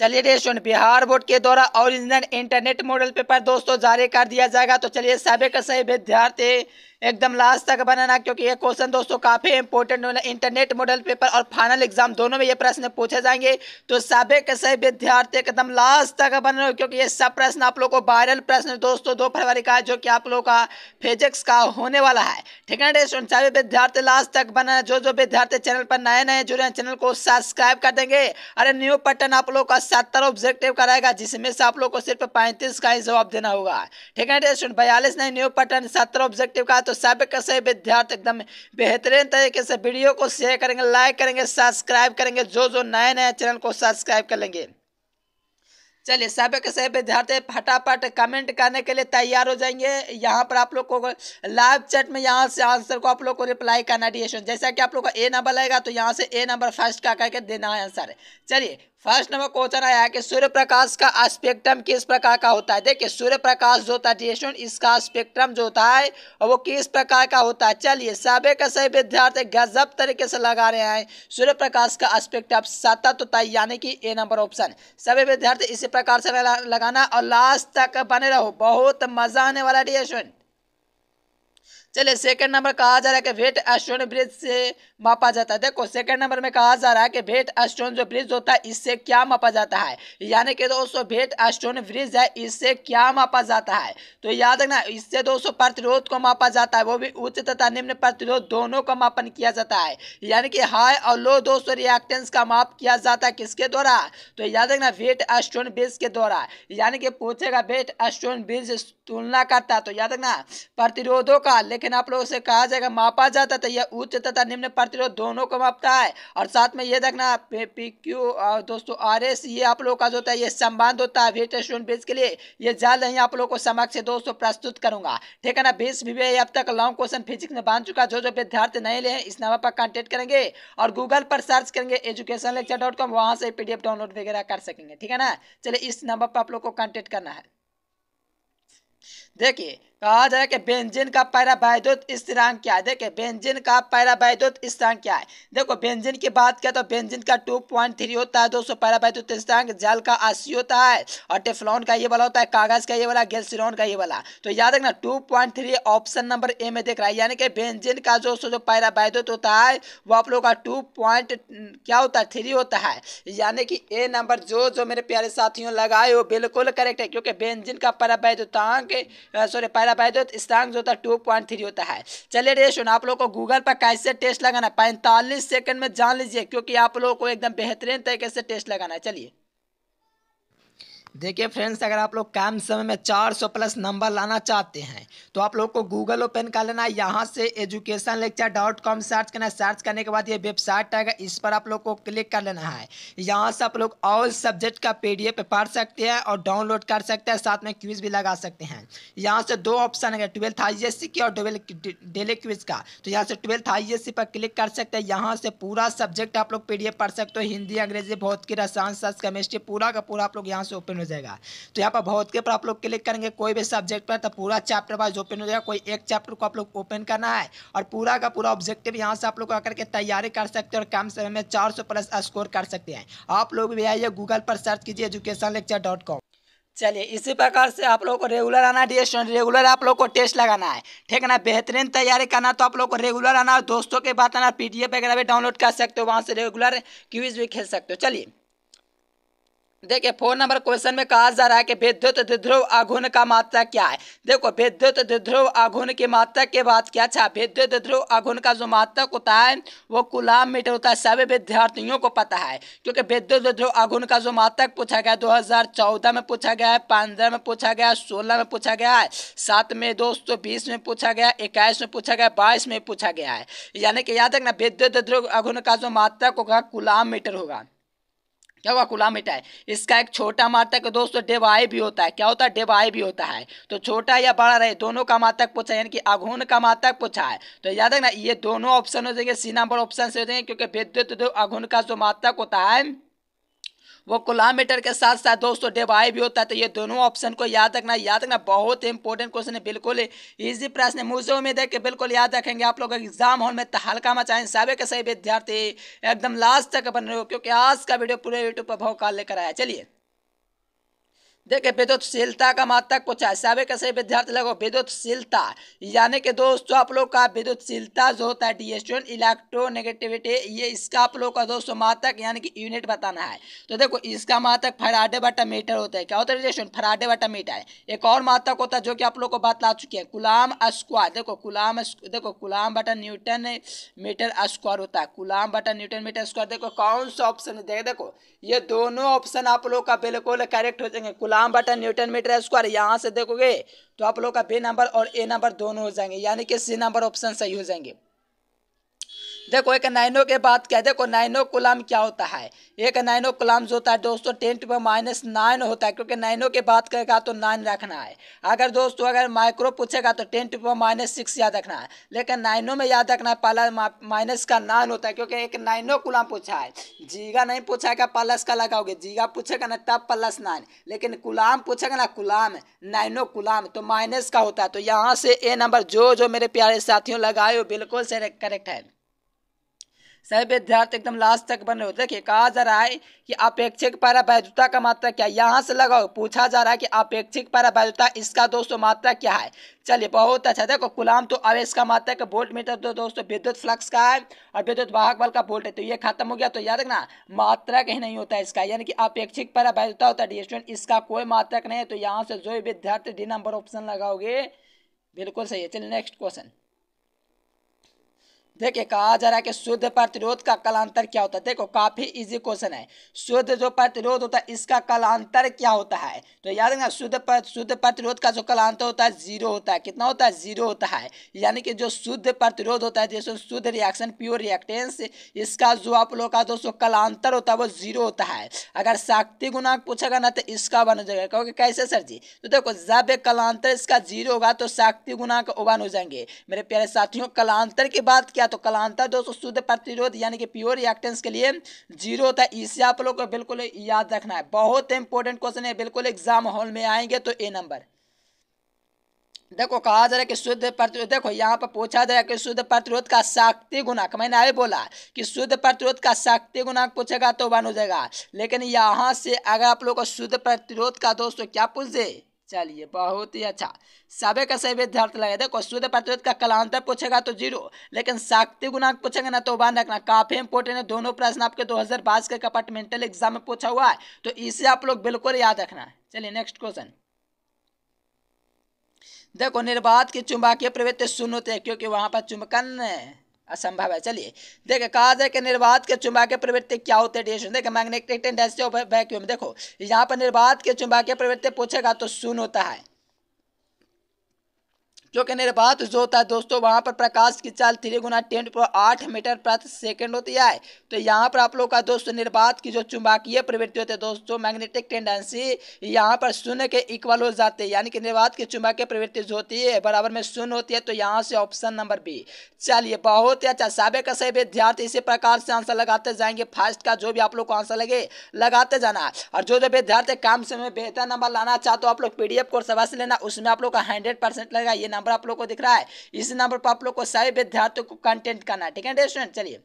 चलिए दोस्तों बिहार बोर्ड के द्वारा ओरिजिनल इंटरनेट मॉडल पेपर दोस्तों जारी कर दिया जाएगा तो चलिए सबे का सही विद्यार्थी एकदम लास्ट तक बनाना क्योंकि ये क्वेश्चन दोस्तों काफ़ी इंपॉर्टेंट होना इंटरनेट मॉडल पेपर और फाइनल एग्जाम दोनों में ये प्रश्न पूछे जाएंगे तो सभी के सभी विद्यार्थी एकदम लास्ट तक रहे क्योंकि ये सब प्रश्न आप लोग को वायरल प्रश्न दोस्तों दो फरवरी का जो कि आप लोग का फिजिक्स का होने वाला है ठीक है सभी विद्यार्थी लास्ट तक बनाना जो जो विद्यार्थी चैनल पर नए नए जुड़े हैं चैनल को सब्सक्राइब कर देंगे अरे न्यू पटन आप लोग का सत्तर ऑब्जेक्टिव कराएगा जिसमें से आप लोग को सिर्फ पैंतीस का ही जवाब देना होगा ठीक है बयालीस नहीं न्यू पटन सत्तर ऑब्जेक्टिव का तो तो सबके सभी विद्यार्थी एकदम बेहतरीन तरीके से वीडियो को शेयर करेंगे लाइक करेंगे सब्सक्राइब करेंगे जो जो नए नए चैनल को सब्सक्राइब कर लेंगे चलिए सब के सभी विद्यार्थी फटाफट कमेंट करने के लिए तैयार हो जाएंगे यहाँ पर आप लोग को लाइव चैट में यहाँ से आंसर को आप लोग को रिप्लाई करना डी जैसा कि आप लोग का ए नंबर लगेगा तो यहाँ से ए नंबर फर्स्ट का करके देना है आंसर चलिए फर्स्ट नंबर क्वेश्चन आया कि सूर्य प्रकाश का स्पेक्ट्रम किस प्रकार का होता है देखिए सूर्य प्रकाश जो होता है इसका स्पेक्ट्रम जो होता है वो किस प्रकार का होता है चलिए सभी का सही विद्यार्थी गजब तरीके से लगा रहे हैं सूर्य प्रकाश का स्पेक्ट्रम सतत तो होता है यानी कि ए नंबर ऑप्शन सभी विद्यार्थी इसी प्रकार से लगाना और लास्ट तक बने रहो बहुत मजा आने वाला डिएशन चलिए सेकंड नंबर कहा जा रहा है कि वेट अश्वन ब्रिज से मापा जाता है देखो सेकंड नंबर में कहा जा रहा है कि भेट अस्टोन जो ब्रिज होता है इससे क्या मापा जाता है यानी कि दोस्तों भेट अस्टोन ब्रिज है इससे क्या मापा जाता है तो याद रखना इससे दोस्तों प्रतिरोध को मापा जाता है वो भी उच्च तथा निम्न प्रतिरोध दोनों का मापन किया जाता है यानी कि हाई और लो दोस्तों रिएक्टेंस का माप किया जाता है किसके द्वारा तो याद रखना भेट अस्टोन ब्रिज के द्वारा यानी कि पूछेगा भेट अस्टोन ब्रिज तुलना करता है तो याद रखना प्रतिरोधों का लेकिन आप लोगों से कहा जाएगा मापा जाता है तो यह उच्च तथा निम्न प्रतिरोध दोनों को मापता है और साथ में ये देखना पी क्यू दोस्तों आर एस ये आप लोगों का जो होता है ये संबंध होता है वेट स्टूडेंट बेस के लिए ये जल्द ही आप लोग को समक्ष दोस्तों प्रस्तुत करूंगा ठीक है ना बीस वीबीआई अब तक लॉन्ग क्वेश्चन फिजिक्स में बांध चुका जो जो विद्यार्थी नहीं ले इस नंबर पर कॉन्टेक्ट करेंगे और गूगल पर सर्च करेंगे एजुकेशन लेक्चर डॉट कॉम वहाँ से पीडीएफ डाउनलोड वगैरह कर सकेंगे ठीक है ना चलिए इस नंबर पर आप लोग को कॉन्टेक्ट करना है देखिए कहा जा रहा है कि बेंजिन का वैद्युत स्थिरांक क्या है देखिए बेंजिन का वैद्युत स्थिरांक क्या है देखो बेंजिन की बात करें तो बेंजिन का टू पॉइंट थ्री होता है दोस्तों वैद्युत स्थिरांक जल का अस्सी होता है और टेफ्लॉन का ये वाला होता है कागज का ये वाला गेल्सिरॉन का ये वाला तो याद रखना two point three option number A में देख रहा है यानी कि बेंजिन का जो जो वैद्युत होता है वो आप लोग का टू पॉइंट क्या होता है थ्री होता है यानी कि ए नंबर जो जो मेरे प्यारे साथियों लगाए वो बिल्कुल करेक्ट है क्योंकि बेंजिन का पैरा वैद्युतांक सॉरी पैरा लगाना भाई तो स्ट्रांग जो होता है टू पॉइंट थ्री होता है चलिए रे सुन आप लोग को गूगल पर कैसे टेस्ट लगाना पैंतालीस सेकंड में जान लीजिए क्योंकि आप लोगों को एकदम बेहतरीन तरीके से टेस्ट लगाना है चलिए देखिए फ्रेंड्स अगर आप लोग कम समय में 400 प्लस नंबर लाना चाहते हैं तो आप लोग को गूगल ओपन कर लेना है यहाँ से education lecture dot com search करना है सर्च करने के बाद ये वेबसाइट आएगा इस पर आप लोग को क्लिक कर लेना है यहाँ से आप लोग ऑल सब्जेक्ट का पी डी पढ़ सकते हैं और डाउनलोड कर सकते हैं साथ में क्विज भी लगा सकते हैं यहाँ से दो ऑप्शन है ट्वेल्थ आई एस सी की और डेली क्विज का तो यहाँ से ट्वेल्थ आई एस सी पर क्लिक कर सकते हैं यहाँ से पूरा सब्जेक्ट आप लोग पी पढ़ सकते हो हिंदी अंग्रेजी भौतिक रसायन शास्त्र केमिस्ट्री पूरा का पूरा आप लोग यहाँ से ओपन ओपन हो जाएगा तो यहाँ पर बहुत के पर आप लोग क्लिक करेंगे कोई भी सब्जेक्ट पर तो पूरा चैप्टर वाइज ओपन हो जाएगा कोई एक चैप्टर को आप लोग ओपन करना है और पूरा का पूरा ऑब्जेक्टिव यहाँ से आप लोग आकर के तैयारी कर सकते हैं और कम समय में चार प्लस स्कोर कर सकते हैं आप लोग भी आइए गूगल पर सर्च कीजिए एजुकेशन चलिए इसी प्रकार से आप लोगों को रेगुलर आना है स्टूडेंट रेगुलर आप लोग को टेस्ट लगाना है ठीक है ना बेहतरीन तैयारी करना तो आप लोग को रेगुलर आना और दोस्तों के बात आना पीडीएफ वगैरह भी डाउनलोड कर सकते हो वहाँ से रेगुलर क्यूज भी खेल सकते हो चलिए देखिए फोन नंबर क्वेश्चन में कहा जा रहा है कि विद्युत ध्रुव आघुन का मात्रा क्या है देखो विद्युत ध्रुव आघुन की मात्रा के बात क्या अच्छा विद्युत ध्रुव आघुन का जो मात्रक होता है वो गुलाम मीटर होता है सभी विद्यार्थियों को पता है क्योंकि विद्युत ध्रुव आघुन का जो मात्रक पूछा गया दो में पूछा गया है पंद्रह में पूछा गया है सोलह में पूछा गया है सात में दो में पूछा गया इक्कीस में पूछा गया बाईस में पूछा गया है यानी कि याद रखना विद्युत ध्रुव आघुन का जो मात्रक होगा गुलाम मीटर होगा क्या हुआ कुलाम मिटा है इसका एक छोटा मातक दोस्तों तो डेवाय भी होता है क्या होता है डेवाय भी होता है तो छोटा या बड़ा रहे दोनों का मातक पूछा यानी कि अघोन का मातक पूछा है तो याद रखना ये दोनों ऑप्शन हो जाएंगे सी नंबर ऑप्शन से हो जाएंगे क्योंकि विद्युत अघुन का जो मातक होता है वो कोलामीटर के साथ साथ दोस्तों डिवाई भी होता है तो ये दोनों ऑप्शन को याद रखना याद रखना बहुत इंपॉर्टेंट क्वेश्चन है बिल्कुल ईजी प्रश्न है मुझे उम्मीद है कि बिल्कुल याद रखेंगे आप लोग एग्जाम हॉल में तो हल्का मचाएं सभी के सभी विद्यार्थी एकदम लास्ट तक बन रहे हो क्योंकि आज का वीडियो पूरे यूट्यूब पर बहुत काल लेकर आया चलिए देखिए विद्युतशीलता का मात्रक कुछ ऐसा भी कैसे विद्यार्थी लगो विद्युतशीलता यानी कि दोस्तों आप लोग का विद्युतशीलता जो होता है डी स्टूडेंट इलेक्ट्रोनेगेटिविटी ये इसका आप लोग का दोस्तों मात्रक यानी कि यूनिट बताना है तो देखो इसका मात्रक फराडे बटा मीटर होता है क्या होता है स्टूडेंट फराडे बटा मीटर एक और मात्रक होता है जो कि आप लोग को बतला चुके हैं गुलाम स्क्वायर देखो गुलाम देखो गुलाम बटा न्यूटन मीटर स्क्वायर होता है गुलाम बटा न्यूटन मीटर स्क्वायर देखो कौन सा ऑप्शन है देखो ये दोनों ऑप्शन आप लोग का बिल्कुल करेक्ट हो जाएंगे गुलाम ग्राम बटन न्यूटन मीटर स्क्वायर यहाँ से देखोगे तो आप लोग का बी नंबर और ए नंबर दोनों हो जाएंगे यानी कि सी नंबर ऑप्शन सही हो जाएंगे देखो एक नाइनो के बात क्या है देखो नाइनो कुलाम क्या होता है एक नाइनो कुलाम जो होता है दोस्तों टेन टू माइनस नाइन होता है क्योंकि नाइनो के बात करेगा तो नाइन रखना है अगर दोस्तों अगर माइक्रो पूछेगा तो टेन टू माइनस सिक्स याद रखना है लेकिन नाइनो में याद रखना है पहला माइनस का नाइन होता है क्योंकि एक नाइनो कुलाम पूछा है जीगा नहीं पूछेगा प्लस का लगाओगे जीगा पूछेगा ना तब प्लस नाइन लेकिन गुलाम पूछेगा ना गुलाम नाइनो गुलाम तो माइनस का होता है तो यहाँ से ए नंबर जो जो मेरे प्यारे साथियों लगाए बिल्कुल से करेक्ट है सभी विद्यार्थी एकदम लास्ट तक बने हो देखिए कहा जा रहा है कि अपेक्षिक पर वैधता का मात्रा क्या है यहाँ से लगाओ पूछा जा रहा है कि अपेक्षिक पर वैधता इसका दोस्तों मात्रा क्या है चलिए बहुत अच्छा देखो गुलाम तो अब का मात्रा का वोल्ट मीटर तो दोस्तों विद्युत फ्लक्स का है और विद्युत वाहक बल का वोल्ट है तो ये खत्म हो गया तो याद रखना मात्रा कहीं नहीं होता है इसका यानी कि अपेक्षिक पर वैधता होता है स्टूडेंट इसका कोई मात्रक नहीं है तो यहाँ से जो विद्यार्थी डी नंबर ऑप्शन लगाओगे बिल्कुल सही है चलिए नेक्स्ट क्वेश्चन देखिए कहा जा रहा है कि शुद्ध प्रतिरोध का कलांतर क्या होता है देखो काफ़ी इजी क्वेश्चन है शुद्ध जो प्रतिरोध होता है इसका कलांतर क्या होता है तो याद रखना शुद्ध शुद्ध प्रतिरोध का जो कलांतर होता है जीरो होता है कितना होता है जीरो होता है यानी कि जो शुद्ध प्रतिरोध होता है जैसे शुद्ध रिएक्शन प्योर रिएक्टेंस इसका जो आप लोग का दोस्तों कलांतर होता है वो जीरो होता है अगर शक्ति पूछा पूछेगा ना तो इसका वन हो जाएगा क्योंकि कैसे सर जी तो देखो जब कलांतर इसका जीरो होगा तो शक्ति का वन हो जाएंगे मेरे प्यारे साथियों कलांतर की बात क्या तो कलांतर दोस्तों शुद्ध प्रतिरोध यानी कि प्योर रिएक्टेंस के लिए जीरो होता है इसे आप लोग को बिल्कुल याद रखना है बहुत इंपॉर्टेंट क्वेश्चन है बिल्कुल एग्जाम हॉल में आएंगे तो ए नंबर देखो कहा जा रहा है कि शुद्ध प्रतिरोध देखो यहाँ पर पूछा जा रहा है कि शुद्ध प्रतिरोध का शक्ति गुणाक मैंने आगे बोला कि शुद्ध प्रतिरोध का शक्ति गुणाक पूछेगा तो बन हो जाएगा लेकिन यहाँ से अगर आप लोगों को शुद्ध प्रतिरोध का दोस्तों क्या पूछ दे चलिए बहुत ही अच्छा सबे का सही विद्यार्थ लगे देखो शुद्ध प्रतिरोध का कलांतर पूछेगा तो जीरो लेकिन शक्ति गुणांक पूछेगा ना तो बंद रखना काफी इंपोर्टेंट है दोनों प्रश्न आपके दो हजार बाईस के कंपार्टमेंटल एग्जाम में पूछा हुआ है तो इसे आप लोग बिल्कुल याद रखना है चलिए नेक्स्ट क्वेश्चन देखो निर्बाध की चुंबकीय प्रवृत्ति शून्य होती है क्योंकि वहां पर चुंबकन असंभव है चलिए देखे कहा जाए कि निर्वात के के प्रवृत्ति क्या होते हैं देखे मैग्नेटिक टेंडेंसी ऑफ वैक्यूम देखो यहाँ पर निर्वात के के प्रवृत्ति पूछेगा तो शून्य होता है जो कि निर्बाध होता है दोस्तों वहाँ पर प्रकाश की चाल थ्री गुना टेन आठ मीटर प्रति सेकेंड होती है तो यहाँ पर आप लोग का दोस्तों निर्बाध की जो चुंबकीय प्रवृत्ति होती है दोस्तों मैग्नेटिक टेंडेंसी यहाँ पर शून्य के इक्वल हो जाते हैं यानी कि निर्बाध की चुंबकीय प्रवृत्ति जो होती है बराबर में शून्य होती है तो यहाँ से ऑप्शन नंबर बी चलिए बहुत ही अच्छा साबिक का सही विद्यार्थी इसी प्रकार से आंसर लगाते जाएंगे फर्स्ट का जो भी आप लोग को आंसर लगे लगाते जाना और जो जो विद्यार्थी काम से बेहतर नंबर लाना चाहते हो आप लोग पीडीएफ कोर्स अवश्य लेना उसमें आप लोग का हंड्रेड परसेंट ये नंबर आप लोग को दिख रहा है इस नंबर पर आप लोग को सभी विद्यार्थियों को कंटेंट करना है ठीक है स्टूडेंट चलिए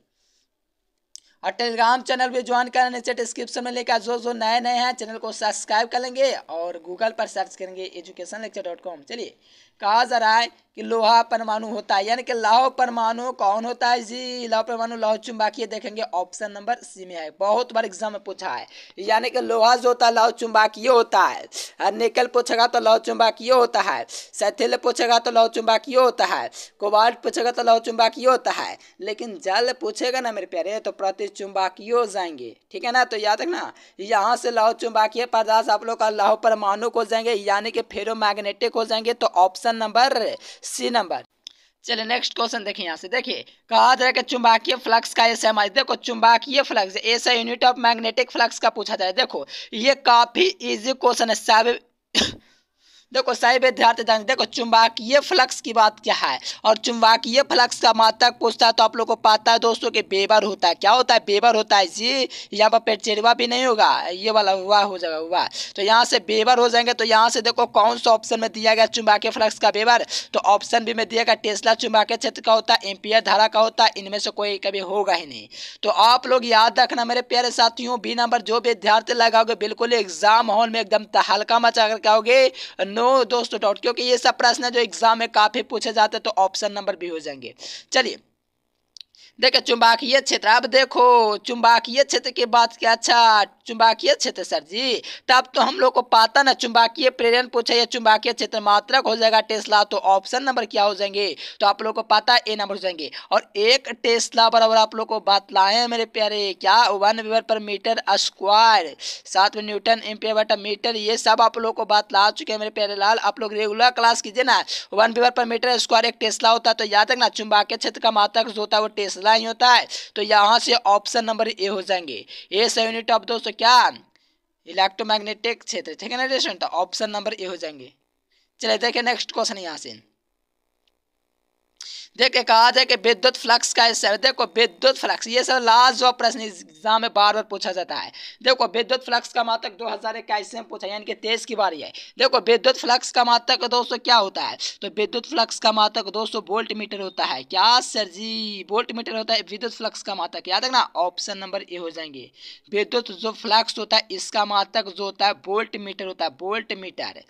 और टेलीग्राम चैनल भी ज्वाइन करना नीचे डिस्क्रिप्शन में लेकर जो जो नए नए हैं चैनल को सब्सक्राइब कर लेंगे और गूगल पर सर्च करेंगे एजुकेशन लेक्चर डॉट कॉम चलिए कहा जा रहा है कि लोहा परमाणु होता है यानी कि लाह परमाणु कौन होता है जी लाह परमाणु लाह चुंबाकीय देखेंगे ऑप्शन नंबर सी में है बहुत बार एग्जाम में पूछा है यानी कि लोहा जो होता है लाह चुंबाकीय होता है निकल पूछेगा तो लाह चुंबाकीय होता है सैथिल पूछेगा तो लाह चुंबाकीय होता है कोबाल्ट पूछेगा तो लाह चुंबाकीय होता है लेकिन जल पूछेगा ना मेरे प्यारे तो प्रति चुंबाकीय हो जाएंगे ठीक है ना तो याद रखना यहाँ से लाह चुंबाकीय पदार्थ आप लोग का लाह परमाणु को जाएंगे यानी कि मैग्नेटिक हो जाएंगे तो option option number C number चलिए नेक्स्ट क्वेश्चन देखिए यहाँ से देखिए कहा जाए कि चुंबकीय फ्लक्स का ऐसा हमारे देखो चुंबकीय फ्लक्स ऐसा यूनिट ऑफ मैग्नेटिक फ्लक्स का पूछा जाए देखो ये काफ़ी इजी क्वेश्चन है सब देखो सही विद्यार्थी देखो चुंबकीय फ्लक्स की बात क्या है और चुंबकीय फ्लक्स का माता पूछता है तो आप लोग को पता है दोस्तों कि बेबर होता है क्या होता है बेबर होता है जी यहाँ पर पेटचेरवा भी नहीं होगा ये वाला हुआ हो जाएगा हुआ तो यहाँ से बेबर हो जाएंगे तो यहाँ से देखो कौन सा ऑप्शन में दिया गया चुंबकीय फ्लक्स का बेबर तो ऑप्शन भी में दिया गया टेस्ला चुंबकीय क्षेत्र का होता है एम्पियर धारा का होता है इनमें से कोई कभी होगा ही नहीं तो आप लोग याद रखना मेरे प्यारे साथियों बी नंबर जो विद्यार्थी लगाओगे बिल्कुल एग्जाम हॉल में एकदम हल्का मचा करके आओगे नो हो दोस्तों डाउट क्योंकि ये सब प्रश्न जो एग्जाम में काफ़ी पूछे जाते हैं तो ऑप्शन नंबर भी हो जाएंगे चलिए देखे चुंबकीय क्षेत्र अब देखो चुंबकीय क्षेत्र की बात क्या अच्छा चुंबकीय क्षेत्र सर जी तब तो हम लोग को पता ना चुंबकीय प्रेरण पूछा या चुंबकीय क्षेत्र मात्रक हो जाएगा टेस्ला तो ऑप्शन नंबर क्या हो जाएंगे तो आप लोग को पता ए नंबर हो जाएंगे और एक टेस्ला बराबर आप लोग को बात लाए मेरे प्यारे क्या one weber per metre square साथ में न्यूटन एम्पियर मीटर ये सब आप लोग को बात ला चुके हैं मेरे प्यारे लाल आप लोग रेगुलर क्लास कीजिए ना one weber per metre square एक टेस्ला होता है तो याद रखना चुंबकीय क्षेत्र का मात्रक जो होता है वो टेस्ला लाइन होता है तो यहाँ से ऑप्शन नंबर ए हो जाएंगे ए से यूनिट ऑफ दोस्तों क्या इलेक्ट्रोमैग्नेटिक क्षेत्र ठीक है ना रेशन तो ऑप्शन नंबर ए हो जाएंगे चलिए देखिए नेक्स्ट क्वेश्चन यहाँ से देखिए कहा था कि विद्युत फ्लक्स का इस देखो विद्युत फ्लक्स ये सब लास्ट जो प्रश्न एग्जाम में बार बार पूछा जाता है देखो विद्युत फ्लक्स का मातक दो हज़ार इक्कीस में पूछा यानी कि तेईस की बारी है देखो विद्युत फ्लक्स का मातक दोस्तों क्या होता है तो विद्युत फ्लक्स का मातक दोस्तों वोल्ट मीटर होता है क्या सर जी वोल्ट मीटर होता है विद्युत फ्लक्स का मातक याद रखना ऑप्शन नंबर ए हो जाएंगे विद्युत जो फ्लक्स होता है इसका मातक जो होता है वोल्ट मीटर होता है वोल्ट मीटर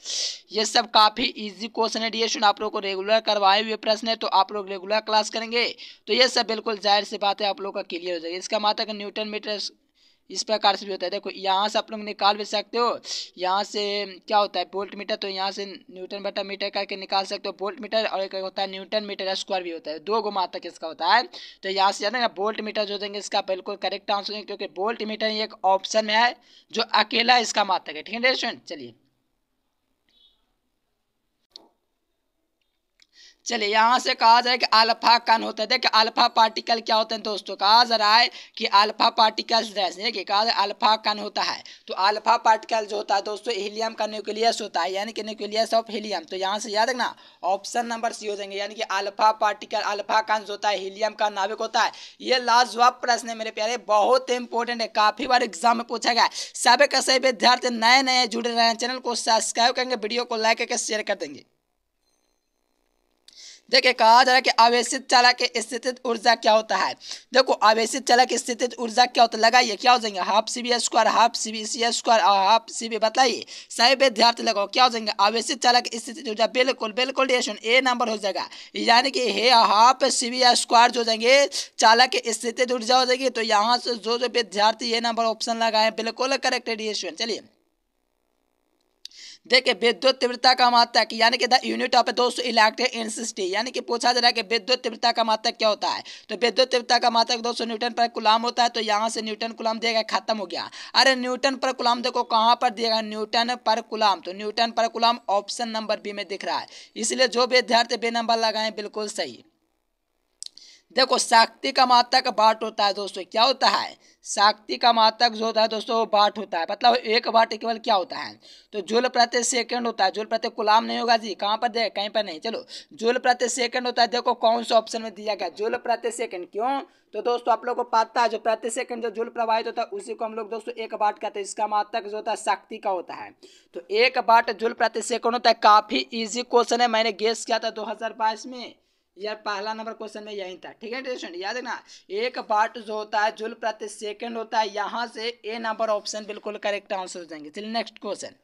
ये सब काफ़ी ईजी क्वेश्चन है डी आप लोग को रेगुलर करवाए हुए प्रश्न है तो आप लोग रेगुलर क्लास करेंगे तो ये सब बिल्कुल जाहिर सी बात है आप लोग का क्लियर हो जाएगा इसका माता का न्यूटन मीटर इस प्रकार से भी होता है देखो यहाँ से आप लोग निकाल भी सकते हो यहाँ से क्या होता है बोल्ट मीटर तो यहाँ से न्यूटन बटा मीटर करके निकाल सकते हो बोल्ट मीटर और एक होता है न्यूटन मीटर स्क्वायर भी होता है दो गो मात्रा इसका होता है तो यहाँ से जाना बोल्ट मीटर जो देंगे इसका बिल्कुल करेक्ट आंसर क्योंकि बोल्ट मीटर एक ऑप्शन में है जो अकेला इसका मात्रक है ठीक है चलिए चलिए यहाँ से कहा जाए कि अल्फा कण होता है देखिए अल्फा पार्टिकल क्या होते हैं दोस्तों कहा जा रहा है कि अल्फा पार्टिकल्स देखिए कहा जाए अल्फा कण होता है तो अल्फा पार्टिकल जो होता है दोस्तों हीलियम का न्यूक्लियस होता है यानी कि न्यूक्लियस ऑफ हीलियम तो यहाँ से याद रखना ऑप्शन नंबर सी हो जाएंगे यानी कि अल्फा पार्टिकल अल्फा कण होता है हीलियम का नाविक होता है ये लास्ट जवाब प्रश्न है मेरे प्यारे बहुत इंपॉर्टेंट है काफ़ी बार एग्जाम में पूछा गया सबके सभी विद्यार्थी नए नए जुड़े रहे हैं चैनल को सब्सक्राइब करेंगे वीडियो को लाइक करके शेयर कर देंगे देखिए कहा जा रहा है कि आवेशित चालक स्थितित ऊर्जा क्या होता है देखो आवेशित चालक स्थितित ऊर्जा क्या होता है लगाइए क्या हो जाएंगे half C B square half C B C square और हाफ सी बी बताइए सही विद्यार्थी लगाओ क्या हो जाएंगे आवेशित चालक स्थितित ऊर्जा बिल्कुल बिल्कुल ए नंबर हो जाएगा यानी कि हे हाफ सी बी स्क्वायर जो जाएंगे चालक स्थितित ऊर्जा हो जाएगी तो यहाँ से जो जो विद्यार्थी ये नंबर ऑप्शन लगाए बिल्कुल करेक्ट डिशन चलिए देखिए विद्युत तीव्रता का मात्रक यानी कि द यूनिट ऑफ दोस्तों इलेक्ट्रिक इंसिस्टी यानी कि पूछा जा रहा है कि विद्युत तीव्रता का मात्रक क्या होता है तो विद्युत तीव्रता का मात्रक दोस्तों न्यूटन पर कुलाम होता है तो यहाँ से न्यूटन कुलाम दिया गया खत्म हो गया अरे न्यूटन पर कुलाम देखो कहाँ पर दिया गया न्यूटन पर कुलाम तो न्यूटन पर कुलाम ऑप्शन नंबर बी में दिख रहा है इसलिए जो विद्यार्थी बे नंबर लगाए बिल्कुल सही देखो शक्ति का मात्रक बाट होता है दोस्तों क्या होता है शाक्ति का मातक जो होता है दोस्तों वो बाट होता है मतलब एक बाट केवल क्या होता है तो जूल प्रति सेकंड होता है जूल प्रति गुलाम नहीं होगा जी कहाँ पर दे कहीं पर नहीं चलो जूल प्रति सेकंड होता है देखो कौन सा ऑप्शन में दिया गया जूल प्रति सेकंड क्यों तो दोस्तों आप लोग को पता है जो प्रति सेकंड जो जूल प्रवाहित होता है उसी को हम लोग दोस्तों एक बाट कहते हैं इसका मातक जो होता है शक्ति का होता है तो एक बाट जूल प्रति सेकंड होता है काफ़ी ईजी क्वेश्चन है मैंने गेस किया था दो में यार पहला नंबर क्वेश्चन में यही था ठीक है स्टूडेंट याद रखना एक पार्ट जो होता है जुल प्रति सेकंड होता है यहाँ से ए नंबर ऑप्शन बिल्कुल करेक्ट आंसर हो जाएंगे चलिए नेक्स्ट क्वेश्चन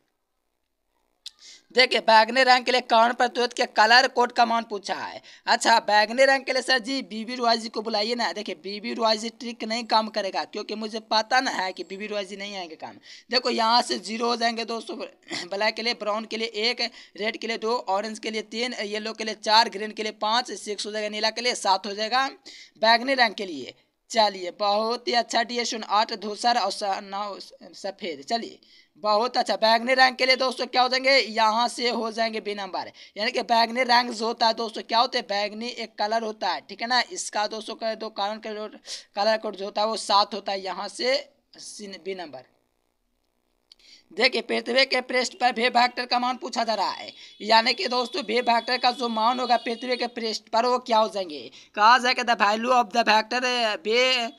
देखिए बैगनी रंग के लिए कौन प्रतिरोध के कलर कोड का मान पूछा है अच्छा बैगनी रंग के लिए सर जी बीबी रॉय को बुलाइए ना देखिए बीबी रॉयजी ट्रिक नहीं काम करेगा क्योंकि मुझे पता ना है कि बीबी रॉयजी नहीं आएंगे काम देखो यहाँ से जीरो हो जाएंगे दोस्तों ब्लैक के लिए ब्राउन के लिए एक रेड के लिए दो ऑरेंज के लिए तीन येलो के लिए चार ग्रीन के लिए पाँच सिक्स हो जाएगा नीला के लिए सात हो जाएगा बैगनी रंग के लिए चलिए बहुत ही अच्छा डी एस आठ धूसर और नौ सफ़ेद चलिए बहुत अच्छा बैगनी रंग के लिए दोस्तों क्या हो जाएंगे यहाँ से हो जाएंगे बी नंबर यानी कि बैगनी रंग जो होता है दोस्तों क्या होते हैं बैगनी एक कलर होता है ठीक है ना इसका दोस्तों का दो कारण का जो कलर कोड जो होता है वो सात होता है यहाँ से बी नंबर देखिए पृथ्वी के पृष्ठ पर वे भैक्टर का मान पूछा जा रहा है यानी कि दोस्तों वे भैक्टर का जो मान होगा पृथ्वी के पृष्ठ पर वो क्या हो जाएंगे कहा कि the value of the vector way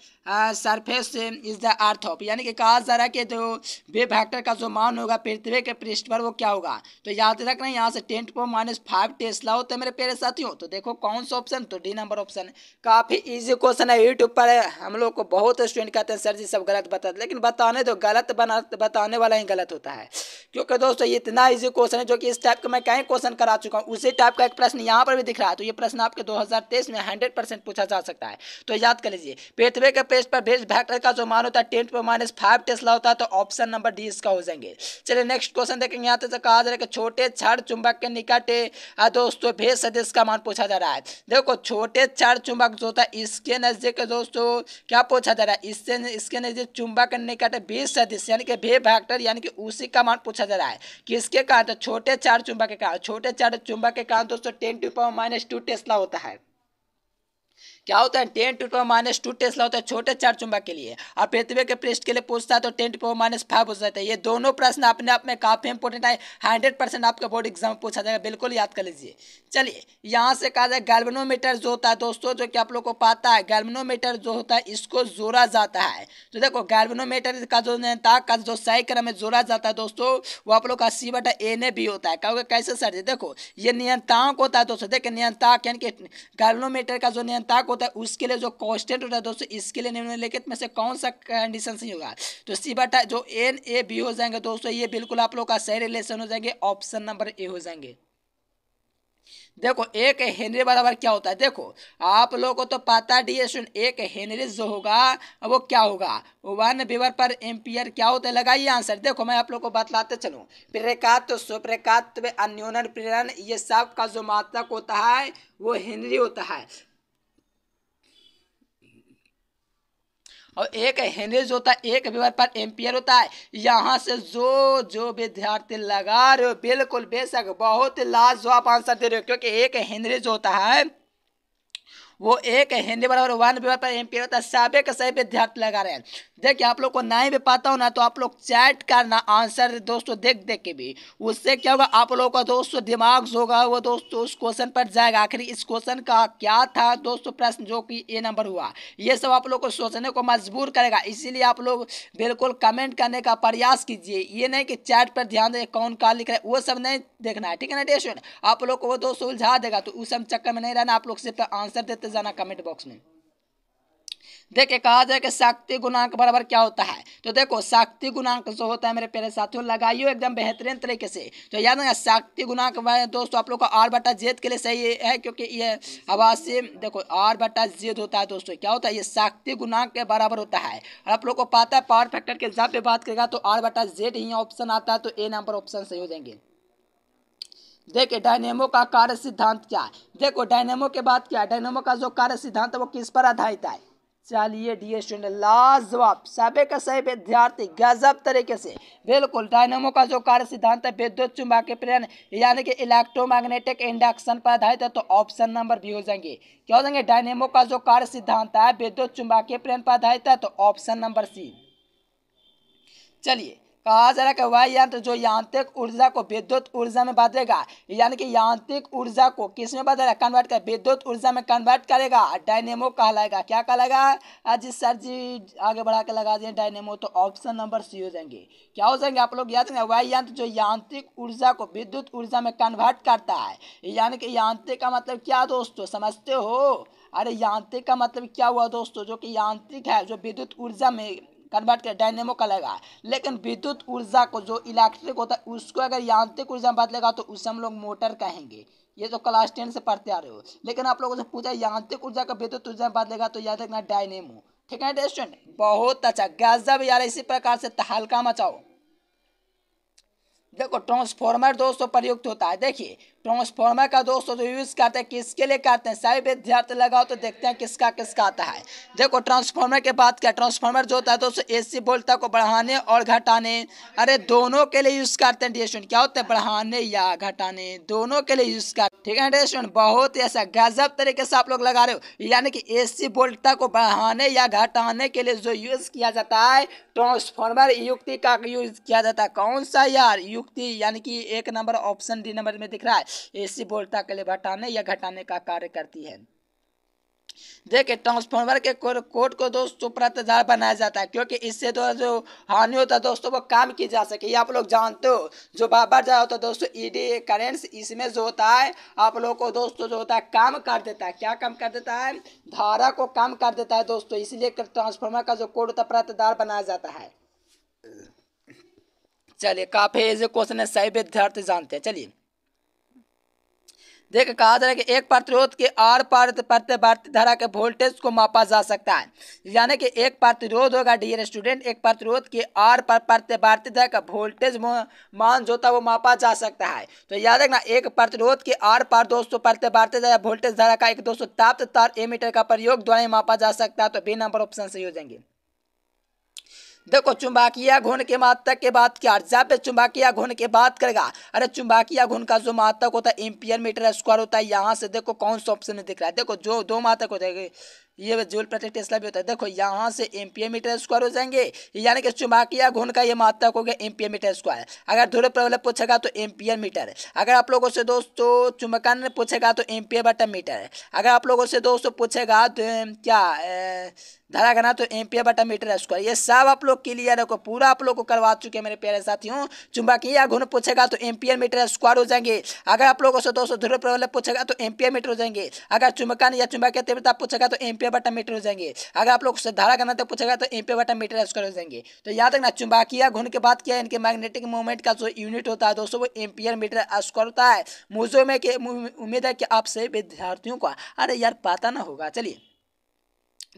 surface is the earth of यानी कि कहा जा रहा है कि जो वे वेक्टर का जो मान होगा पृथ्वी के पृष्ठ पर वो क्या होगा तो याद रखना यहाँ से ten to minus five tesla होते मेरे पेरे साथियों तो देखो कौन सा ऑप्शन तो डी नंबर ऑप्शन काफ़ी इजी क्वेश्चन है यूट्यूब पर हम लोग को बहुत स्टूडेंट कहते हैं सर जी सब गलत बताते लेकिन बताने तो गलत बना बताने वाला ही गलत गलत होता है क्योंकि दोस्तों ये इतना इजी क्वेश्चन है जो कि इस टाइप का मैं कहीं क्वेश्चन करा चुका हूँ उसी टाइप का एक प्रश्न यहाँ पर भी दिख रहा है तो ये प्रश्न आपके 2023 में 100 परसेंट पूछा जा सकता है तो याद कर लीजिए पृथ्वी के पेज पर भेज भैक्टर का जो मान होता है टेंट पर माइनस फाइव टेस्ला होता है तो ऑप्शन नंबर डी इसका हो जाएंगे चलिए नेक्स्ट क्वेश्चन देखेंगे यहाँ तक तो कहा जा रहा है कि छोटे छड़ चुंबक के निकट दोस्तों भेज सदस्य का मान पूछा जा रहा है देखो छोटे छड़ चुंबक जो होता है इसके नज़दीक दोस्तों क्या पूछा जा रहा है इससे इसके नज़दीक चुंबक के निकट बीस सदस्य यानी कि भे भैक्टर यानी कि उसी का मान पूछा जा रहा है किसके कारण तो छोटे चार चुंबक के कारण छोटे चार चुंबक के कारण दोस्तों ten to power minus two tesla होता है क्या होता है ten to power minus two tesla होता है छोटे चार चुंबक के लिए और पृथ्वी के पृष्ठ के लिए पूछता है तो ten to power minus five हो जाता है ये दोनों प्रश्न अपने आप में काफ़ी इंपॉर्टेंट है हंड्रेड परसेंट आपका बोर्ड एग्जाम पूछा जाएगा बिल्कुल याद कर लीजिए चलिए यहाँ से कहा जाए गैल्बनोमीटर जो होता है दोस्तों जो कि आप लोग को पता है गैल्बनोमीटर जो होता है इसको जोड़ा जाता है तो देखो गैल्बनोमीटर का जो ताक का जो सही क्रम में जोड़ा जाता है दोस्तों वो आप लोग का सी बटा एन ए भी होता है क्योंकि कैसे सर जी देखो ये नियंताक होता है दोस्तों देखिए नियंताक यानी कि गैल्बनोमीटर का जो नियंताक होता है उसके लिए जो कॉन्स्टेंट होता है दोस्तों इसके लिए निम्नलिखित में से कौन सा कंडीशन सही होगा तो सी बटा जो एन ए बी हो जाएंगे दोस्तों ये बिल्कुल आप लोग का सही रिलेशन हो जाएंगे ऑप्शन नंबर ए हो जाएंगे देखो एक हेनरी बराबर क्या होता है देखो आप लोगों को तो पता डी स्टूडेंट एक हेनरी जो होगा वो क्या होगा वन बीवर पर एम्पियर क्या होता है लगाइए आंसर देखो मैं आप लोगों को बतलाते चलूँ प्रेकात सुप्रेकात्व अन्योन प्रेरण ये सब का जो मात्रक होता है वो हेनरी होता है और एक हेनेज होता है एक व्यवहार पर एम्पियर होता है यहाँ से जो जो विद्यार्थी लगा रहे हो बिल्कुल बेशक बहुत लाजवाब आंसर दे रहे हो क्योंकि एक हेनरेज होता है वो एक है हिंदी बराबर वन पेपर पर एम्पियर होता है साबे का सही विद्यार्थी लगा रहे हैं देखिए आप लोग को ना भी पता हो ना तो आप लोग चैट करना आंसर दोस्तों देख देख के भी उससे क्या होगा आप लोगों का दोस्तों दिमाग जो होगा वो दोस्तों उस क्वेश्चन पर जाएगा आखिर इस क्वेश्चन का क्या था दोस्तों प्रश्न जो कि ए नंबर हुआ ये सब आप लोग को सोचने को मजबूर करेगा इसीलिए आप लोग बिल्कुल कमेंट करने का प्रयास कीजिए ये नहीं कि चैट पर ध्यान दें कौन का लिख रहा है वो सब नहीं देखना है ठीक है ना डेस्ट आप लोग को वो दोस्तों उलझा देगा तो उस समय चक्कर में नहीं रहना आप लोग सिर्फ आंसर देते जाना कमेंट बॉक्स में देखिए कहा जाए कि शक्ति गुणांक बराबर क्या होता है तो देखो शक्ति गुणांक जो होता है मेरे प्यारे साथियों लगाइए एकदम बेहतरीन तरीके से तो याद ना शक्ति गुणांक दोस्तों आप लोग का आर बटा जेद के लिए सही है क्योंकि ये आवासीय देखो आर बटा जेद होता है दोस्तों क्या होता है ये शक्ति गुणांक के बराबर होता है और आप लोग को पता है पावर फैक्टर के हिसाब से बात करेगा तो आर बटा जेड ही ऑप्शन आता है तो ए नंबर ऑप्शन सही हो जाएंगे देखिए डायनेमो का कार्य सिद्धांत क्या है देखो डायनेमो के बाद क्या है डायनेमो का जो कार्य सिद्धांत है वो किस पर आधारित है चलिए डी स्टूडेंट लाजवाब सबे का सही विद्यार्थी गजब तरीके से बिल्कुल डायनेमो का जो कार्य सिद्धांत है विद्युत के प्रेरण यानी कि इलेक्ट्रोमैग्नेटिक इंडक्शन पर आधारित है तो ऑप्शन नंबर भी हो जाएंगे क्या हो जाएंगे डायनेमो का जो कार्य सिद्धांत है विद्युत के प्रेरण पर आधारित है तो ऑप्शन नंबर सी चलिए कहा जा रहा है कि वह यंत्र जो यांत्रिक ऊर्जा को विद्युत ऊर्जा में बदलेगा यानी कि यांत्रिक ऊर्जा को किस में बदलेगा कन्वर्ट कर विद्युत ऊर्जा में कन्वर्ट करेगा डायनेमो कहलाएगा क्या कहलाएगा जी सर जी आगे बढ़ा के लगा दिए डायनेमो तो ऑप्शन नंबर सी हो जाएंगे क्या हो जाएंगे आप लोग याद रखें वह यंत्र जो यांत्रिक ऊर्जा को विद्युत ऊर्जा में कन्वर्ट करता है यानी कि यांत्रिक का मतलब क्या दोस्तों समझते हो अरे यांत्रिक का मतलब क्या हुआ दोस्तों जो कि यांत्रिक है जो विद्युत ऊर्जा में कन्वर्ट कर डायनेमो का लगा लेकिन विद्युत ऊर्जा को जो इलेक्ट्रिक होता है उसको अगर यांत्रिक ऊर्जा में बदलेगा तो उसे हम लोग मोटर कहेंगे ये तो क्लास टेन से पढ़ते आ रहे हो लेकिन आप लोगों से पूछा यांत्रिक ऊर्जा का विद्युत ऊर्जा में बदलेगा तो याद रखना डायनेमो ठीक है स्टूडेंट बहुत अच्छा गजब यार इसी प्रकार से हल्का मचाओ देखो ट्रांसफॉर्मर दोस्तों प्रयुक्त होता है देखिए ट्रांसफार्मर का दोस्तों जो तो यूज़ करते हैं किसके लिए करते हैं सही विद्यार्थी लगाओ तो देखते हैं किसका किसका आता है देखो ट्रांसफार्मर के बात क्या ट्रांसफार्मर जो होता है दोस्तों एसी वोल्टा को बढ़ाने और घटाने अरे दोनों के लिए यूज़ करते हैं डेस्टोन क्या होता है बढ़ाने या घटाने दोनों के लिए यूज़ कर ठीक है डेस्टोन बहुत ही ऐसा गजब तरीके से आप लोग लगा रहे हो यानी कि सी वोल्टा को बढ़ाने या घटाने के लिए जो यूज़ किया जाता है ट्रांसफार्मर युक्ति का यूज़ किया जाता है कौन सा यार युक्ति यानी कि एक नंबर ऑप्शन डी नंबर में दिख रहा है एसी वोल्टा के लिए बटाने या घटाने का कार्य करती है देखिए ट्रांसफार्मर तो के कोड को दोस्तों प्रतदार बनाया जाता है क्योंकि इससे तो जो हानि होता है दोस्तों वो काम की जा सके ये आप लोग जानते हो जो बाबर जा होता है दोस्तों ईडी e करेंट्स इसमें जो होता है आप लोगों को दोस्तों जो होता है काम कर देता है क्या काम कर देता है धारा को काम कर देता है दोस्तों इसलिए ट्रांसफार्मर का जो कोड होता है प्रतदार बनाया जाता है चलिए काफ़ी क्वेश्चन है सही विद्यार्थी जानते हैं चलिए देख कहा जा रहा है कि एक प्रतिरोध के आर पार प्रतिवर्ती धारा के वोल्टेज को मापा जा सकता है यानी कि एक प्रतिरोध होगा डियर स्टूडेंट एक प्रतिरोध के आर पर प्रतिवर्ती धारा का वोल्टेज मान जो था वो मापा जा सकता है तो याद रखना एक प्रतिरोध के आर पार दोस्तों सौ धारा वोल्टेज धारा का एक दो सौ तार एमीटर का प्रयोग द्वारा मापा जा सकता है तो बी नंबर ऑप्शन सही हो जाएंगे देखो चुंबाकीय घुन के मातक के बाद क्या जब पे घुन के बात करेगा अरे चुंबाकीय घुन का जो मातक होता है एम्पियर मीटर स्क्वायर होता है यहाँ से देखो कौन सा ऑप्शन दिख रहा है देखो जो दो मातक होते हैं ये जूल प्रति टेस्ला भी होता है देखो यहाँ से एम्पियर मीटर स्क्वायर हो जाएंगे यानी कि चुंबाकीय घुन का ये मात्रक हो गया एम्पियर मीटर स्क्वायर अगर ध्रुव प्रबल पूछेगा तो एम्पियर मीटर अगर आप लोगों से दोस्तों चुंबकन पूछेगा तो एम्पियर बटा मीटर अगर आप लोगों से दोस्तों पूछेगा तो, क्या धारा घना तो एम्पियर बटा मीटर स्क्वायर ये सब आप लोग क्लियर रखो पूरा आप लोग को करवा चुके हैं मेरे प्यारे साथियों चुंबकीय घुन पूछेगा तो एम्पियर मीटर स्क्वायर हो जाएंगे अगर आप लोगों से दो सौ ध्रुव प्रबल पूछेगा तो एम्पियर मीटर हो जाएंगे अगर चुंबकन या चुंबक तीव्रता पूछेगा तो एम्पियर बटा मीटर हो जाएंगे अगर आप लोग से धारा घना तो पूछेगा तो एम्पियर बटा मीटर स्क्वायर हो जाएंगे तो याद रखना चुंबकीय घुन के बाद किया इनके मैग्नेटिक मूवमेंट का जो यूनिट होता है दोस्तों वो एम्पियर मीटर स्क्वायर होता है मुझे में उम्मीद है कि आपसे विद्यार्थियों का अरे यार पता ना होगा चलिए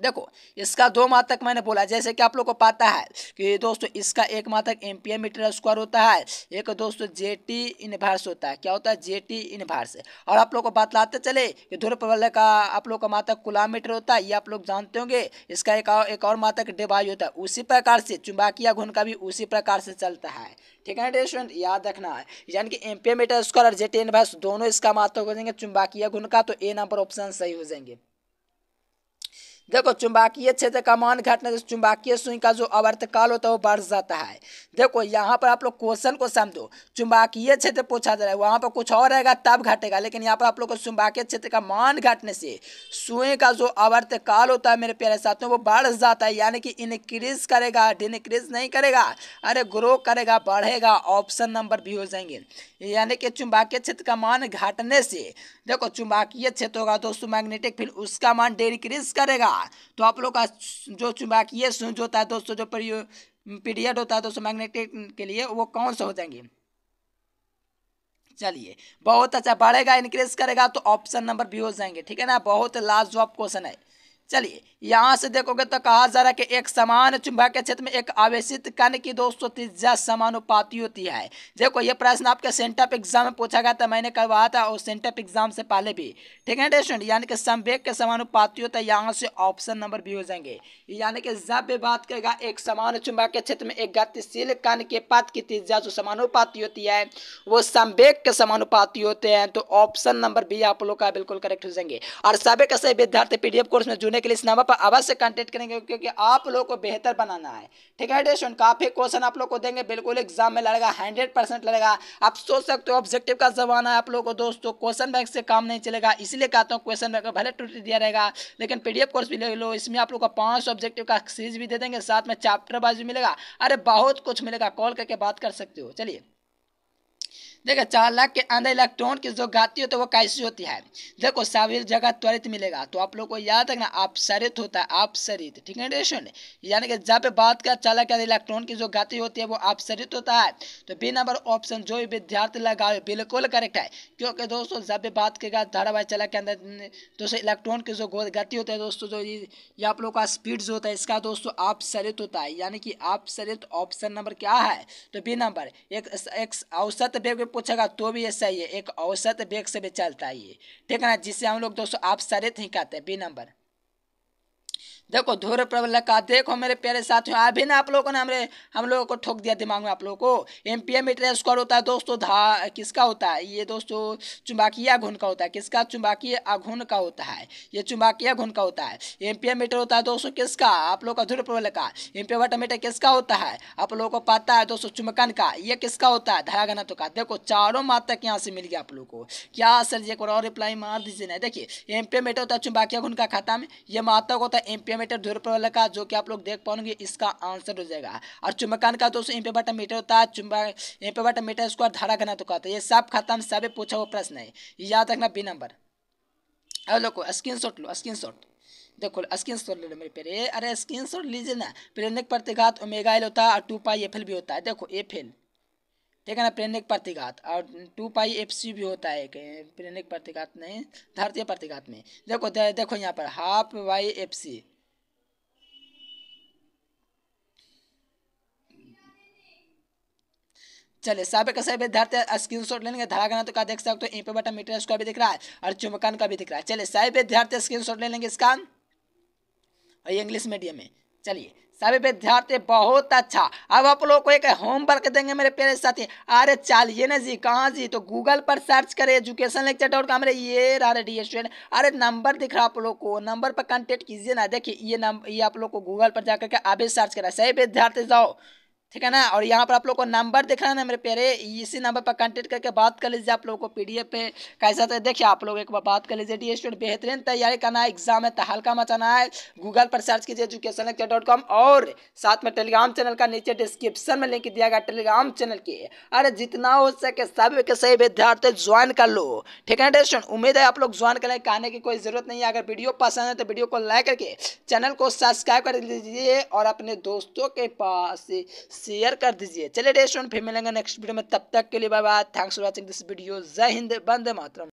देखो इसका दो मातक मैंने बोला जैसे कि आप लोग को पता है कि दोस्तों इसका एक मात्रक एम मीटर स्क्वायर होता है एक दोस्तों जे टी इनवर्स होता है क्या होता है जे टी इनवर्स और आप लोग को बतलाते चले कि ध्रुव प्रबल का आप लोग का कुला मीटर होता है ये आप लोग जानते होंगे इसका एक और एक और मात्रक डिवाई होता है उसी प्रकार से चुंबाकीय घुन का भी उसी प्रकार से चलता है ठीक है स्टूडेंट याद रखना है यानी कि एम मीटर स्क्वायर और जे टी इनवर्स दोनों इसका मातक हो जाएंगे चुंबाकीय घुन का तो ए नंबर ऑप्शन सही हो जाएंगे देखो चुंबकीय क्षेत्र का मान घटने से चुंबकीय सुई का जो अवर्तकाल होता है वो बढ़ जाता है देखो यहाँ पर आप लोग क्वेश्चन को समझो चुंबकीय क्षेत्र पूछा जा रहा है वहाँ पर कुछ और रहेगा तब घटेगा लेकिन यहाँ पर आप लोग को चुंबकीय क्षेत्र का मान घटने से सुए का जो आवर्त काल होता है मेरे प्यारे साथियों वो बढ़ जाता है यानी कि इनक्रीज करेगा डिनक्रीज नहीं करेगा अरे ग्रो करेगा बढ़ेगा ऑप्शन नंबर भी हो जाएंगे यानी कि चुंबकीय क्षेत्र का मान घटने से देखो चुंबकीय क्षेत्र होगा दोस्तों मैग्नेटिक फील्ड उसका मान डिक्रीज करेगा तो आप लोग का जो चुंबकीय जो होता है दोस्तों जो प्रयोग पीरियड होता है तो मैग्नेटिक के लिए वो कौन से हो जाएंगे चलिए बहुत अच्छा बढ़ेगा इंक्रीज करेगा तो ऑप्शन नंबर बी हो जाएंगे ठीक है ना बहुत लास्ट जॉब क्वेश्चन है चलिए यहाँ से देखोगे तो कहा जा रहा है कि एक समान के क्षेत्र में एक आवेशित कण की दोस्तों तीजा समानुपाती होती है देखो ये प्रश्न आपके सेंटअप एग्जाम में पूछा गया था मैंने करवाया था और सेंटअप एग्जाम से पहले भी ठीक है स्टूडेंट यानी कि संवेग के समानुपाती होता है यहाँ से ऑप्शन नंबर भी हो जाएंगे यानी कि जब भी बात करेगा एक समान चुंबक के क्षेत्र में एक गतिशील कण के पद की तीजा जो समानुपाती होती है वो संवेग के समानुपाती होते हैं तो ऑप्शन नंबर बी आप लोग का बिल्कुल करेक्ट हो जाएंगे और सभी कैसे विद्यार्थी पीडीएफ कोर्स में जुड़ने के लिए इस नंबर पर अवश्य कंटेक्ट करेंगे क्योंकि आप लोग को बेहतर बनाना है ठीक है स्टूडेंट काफ़ी क्वेश्चन आप लोग को देंगे बिल्कुल एग्जाम में लड़ेगा हंड्रेड परसेंट लड़ेगा आप सोच सकते हो ऑब्जेक्टिव का जमाना है आप लोग को दोस्तों क्वेश्चन बैंक से काम नहीं चलेगा इसलिए कहता हूँ क्वेश्चन बैंक भले टूटी दिया रहेगा लेकिन पीडीएफ कोर्स भी ले लो इसमें आप लोग को पाँच ऑब्जेक्टिव का सीरीज भी दे देंगे साथ में चैप्टर वाइज भी मिलेगा अरे बहुत कुछ मिलेगा कॉल करके बात कर सकते हो चलिए देखो चार लाख के अंदर इलेक्ट्रॉन की जो घाती होती है वो कैसी होती है देखो साविर जगह त्वरित मिलेगा तो आप लोग को याद रखना अपसरित होता है अपसरित ठीक है स्टूडेंट यानी कि जब बात का चालक इलेक्ट्रॉन की जो घाती होती है वो अपसरित होता है तो बी नंबर ऑप्शन जो भी विद्यार्थी लगाए बिल्कुल करेक्ट है क्योंकि दोस्तों जब बात करेगा धारावाहिक चालक के अंदर दोस्तों इलेक्ट्रॉन की जो गति होती है दोस्तों जो ये आप लोग का स्पीड जो होता है इसका दोस्तों अपसरित होता है यानी कि अपसरित ऑप्शन नंबर क्या है तो बी नंबर एक औसत पूछेगा तो भी ये सही है एक औसत वेग से भी चलता है ये ठीक है ना जिससे हम लोग दोस्तों आप सारे ही कहते हैं बी नंबर देखो धूर प्रबल का देखो मेरे प्यारे साथियों अभी ना आप लोगों ने हमारे हम लोगों को ठोक दिया दिमाग में आप लोगों को M P M metre square होता है दोस्तों धा किसका होता है ये दोस्तों चुंबाकीय घुन का होता है किसका चुंबाकीय अघुन का होता है ये चुंबकीय घुन का होता है एम पी एम मीटर होता है दोस्तों किसका आप लोग का धूर प्रबल का एम पी मीटर किसका होता है आप लोगों को पता है दोस्तों चुंबकन का ये किसका होता है धारा घनत्व का देखो चारों मात यहाँ से मिल गया आप लोग को क्या सर जी एक और रिप्लाई मार दीजिए ना देखिए एम पी एम मीटर होता है चुंबाकीय घुन का खाता में ये मातक होता है एम पी मीटर ध्रुव पर लगा जो कि आप लोग देख पाओगे इसका आंसर हो जाएगा और चुम्बकान का दोस्तों यहाँ बटा मीटर होता है चुंबा यहाँ बटा मीटर स्क्वायर धारा घना तो कहता है ये सब खत्म सभी पूछा हुआ प्रश्न है याद रखना बी नंबर अब लोग स्क्रीन शॉट लो स्क्रीन शॉट देखो स्क्रीन शॉट ले लो मेरे पेरे अरे स्क्रीन शॉट लीजिए ना प्रेरणिक प्रतिघात ओमेगा एल होता है और टू पाई एफ एल भी होता है देखो एफ एल ठीक है ना प्रेरणिक प्रतिघात और टू पाई एफ सी भी होता है प्रेरणिक प्रतिघात नहीं भारतीय प्रतिघात में देखो दे, देखो यहाँ पर हाफ वाई एफ सी चले सब का सब विद्यार्थी स्क्रीन शॉट लेंगे धड़ागना तो का देख सकते हो इंपे बटा मीटर उसका भी दिख रहा है और चुमकान का भी दिख रहा है चले सब विद्यार्थी स्क्रीन शॉट ले लेंगे इसका और इंग्लिश मीडियम में चलिए सभी विद्यार्थी बहुत अच्छा अब आप लोग को एक होमवर्क देंगे मेरे पेरेंट्स साथी अरे चलिए ना जी कहाँ जी तो गूगल पर सर्च करें एजुकेशन लेक्चर डॉट कॉम ये रहा डी स्टूडेंट अरे नंबर दिख रहा आप लोग को नंबर पर कॉन्टेक्ट कीजिए ना देखिए ये नंबर ये आप लोग को गूगल पर जाकर के अभी सर्च करा सही विद्यार्थी जाओ ठीक है ना और यहाँ पर आप लोग को नंबर दिख रहा है ना मेरे प्यारे इसी नंबर पर कॉन्टेक्ट करके बात कर लीजिए आप लोगों को पी पे कैसा था देखिए आप लोग एक बार बात कर लीजिए डी स्टूडेंट बेहतरीन तैयारी करना है एग्जाम है तहलका मचाना है गूगल पर सर्च कीजिए एजुकेशन डॉट कॉम और साथ में टेलीग्राम चैनल का नीचे डिस्क्रिप्शन में लिंक दिया गया टेलीग्राम चैनल की अरे जितना हो सके सब के सही विद्यार्थी ज्वाइन कर लो ठीक है ना उम्मीद है आप लोग ज्वाइन करें कहने की कोई ज़रूरत नहीं है अगर वीडियो पसंद है तो वीडियो को लाइक करके चैनल को सब्सक्राइब कर लीजिए और अपने दोस्तों के पास शेयर कर दीजिए चलिए डेस्टोरेंट फिर मिलेंगे नेक्स्ट वीडियो में तब तक के लिए bye bye thanks for watching this video जय हिंद बंदे मातरम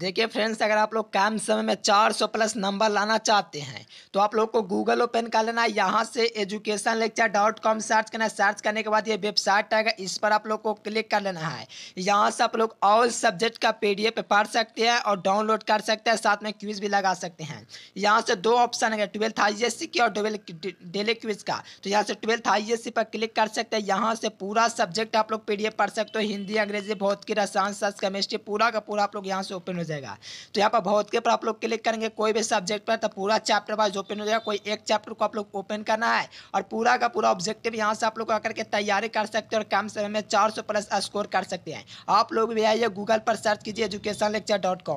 देखिए फ्रेंड्स अगर आप लोग कम समय में 400 प्लस नंबर लाना चाहते हैं तो आप लोग को गूगल ओपन कर लेना है यहाँ से education lecture dot com search करना है सर्च करने के बाद ये वेबसाइट आएगा इस पर आप लोग को क्लिक कर लेना है यहाँ से आप लोग ऑल सब्जेक्ट का पी पढ़ सकते हैं और डाउनलोड कर सकते हैं साथ में क्विज भी लगा सकते हैं यहाँ से दो ऑप्शन है ट्वेल्थ आई की और डेली क्विज का तो यहाँ से ट्वेल्थ आई पर क्लिक कर सकते हैं यहाँ से पूरा सब्जेक्ट आप लोग पी पढ़ सकते हो हिंदी अंग्रेजी भौतिक रसायन शास्त्र केमिस्ट्री पूरा का पूरा आप लोग यहाँ से ओपन हो जाएगा तो यहाँ पर बहुत के पर आप लोग क्लिक करेंगे कोई भी सब्जेक्ट पर तो पूरा चैप्टर वाइज ओपन हो जाएगा कोई एक चैप्टर को आप लोग ओपन करना है और पूरा का पूरा ऑब्जेक्टिव यहाँ से आप लोग आकर के तैयारी कर सकते हैं और कम समय में चार प्लस स्कोर कर सकते हैं आप लोग भी आइए गूगल पर सर्च कीजिए एजुकेशन लेक्चर डॉट